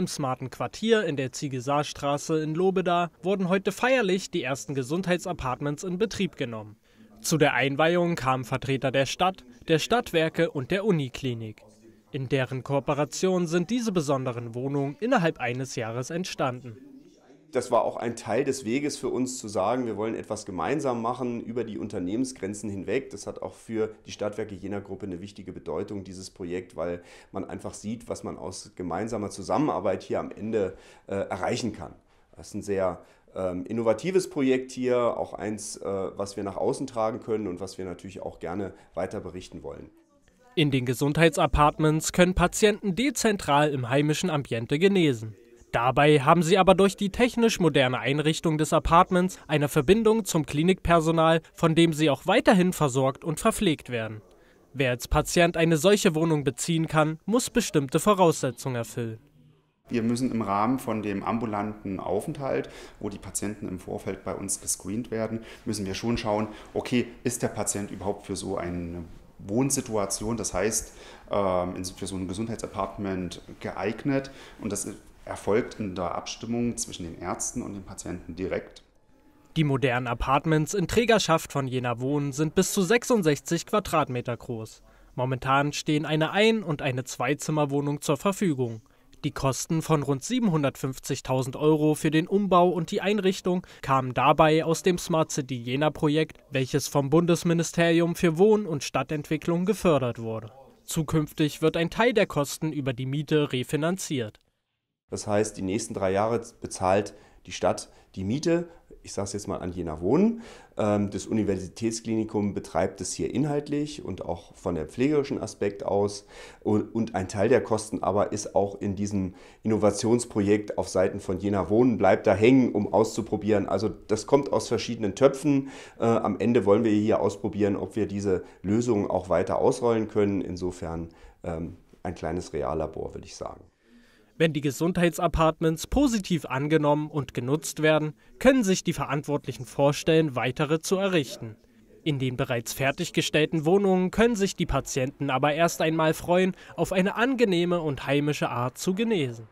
Im smarten Quartier in der Ziegesaarstraße in Lobeda wurden heute feierlich die ersten Gesundheitsapartments in Betrieb genommen. Zu der Einweihung kamen Vertreter der Stadt, der Stadtwerke und der Uniklinik. In deren Kooperation sind diese besonderen Wohnungen innerhalb eines Jahres entstanden. Das war auch ein Teil des Weges für uns zu sagen, wir wollen etwas gemeinsam machen über die Unternehmensgrenzen hinweg. Das hat auch für die Stadtwerke jener Gruppe eine wichtige Bedeutung, dieses Projekt, weil man einfach sieht, was man aus gemeinsamer Zusammenarbeit hier am Ende äh, erreichen kann. Das ist ein sehr ähm, innovatives Projekt hier, auch eins, äh, was wir nach außen tragen können und was wir natürlich auch gerne weiter berichten wollen. In den Gesundheitsapartments können Patienten dezentral im heimischen Ambiente genesen. Dabei haben sie aber durch die technisch moderne Einrichtung des Apartments eine Verbindung zum Klinikpersonal, von dem sie auch weiterhin versorgt und verpflegt werden. Wer als Patient eine solche Wohnung beziehen kann, muss bestimmte Voraussetzungen erfüllen. Wir müssen im Rahmen von dem ambulanten Aufenthalt, wo die Patienten im Vorfeld bei uns gescreent werden, müssen wir schon schauen, okay, ist der Patient überhaupt für so eine Wohnsituation, das heißt ähm, für so ein Gesundheitsapartment geeignet. Und das erfolgt in der Abstimmung zwischen den Ärzten und den Patienten direkt. Die modernen Apartments in Trägerschaft von Jena Wohnen sind bis zu 66 Quadratmeter groß. Momentan stehen eine Ein- und eine Zweizimmerwohnung zur Verfügung. Die Kosten von rund 750.000 Euro für den Umbau und die Einrichtung kamen dabei aus dem Smart City Jena-Projekt, welches vom Bundesministerium für Wohn- und Stadtentwicklung gefördert wurde. Zukünftig wird ein Teil der Kosten über die Miete refinanziert. Das heißt, die nächsten drei Jahre bezahlt die Stadt die Miete, ich sage es jetzt mal an Jena Wohnen. Ähm, das Universitätsklinikum betreibt es hier inhaltlich und auch von der pflegerischen Aspekt aus. Und ein Teil der Kosten aber ist auch in diesem Innovationsprojekt auf Seiten von Jena Wohnen, bleibt da hängen, um auszuprobieren. Also das kommt aus verschiedenen Töpfen. Äh, am Ende wollen wir hier ausprobieren, ob wir diese Lösungen auch weiter ausrollen können. Insofern ähm, ein kleines Reallabor, würde ich sagen. Wenn die Gesundheitsapartments positiv angenommen und genutzt werden, können sich die Verantwortlichen vorstellen, weitere zu errichten. In den bereits fertiggestellten Wohnungen können sich die Patienten aber erst einmal freuen, auf eine angenehme und heimische Art zu genesen.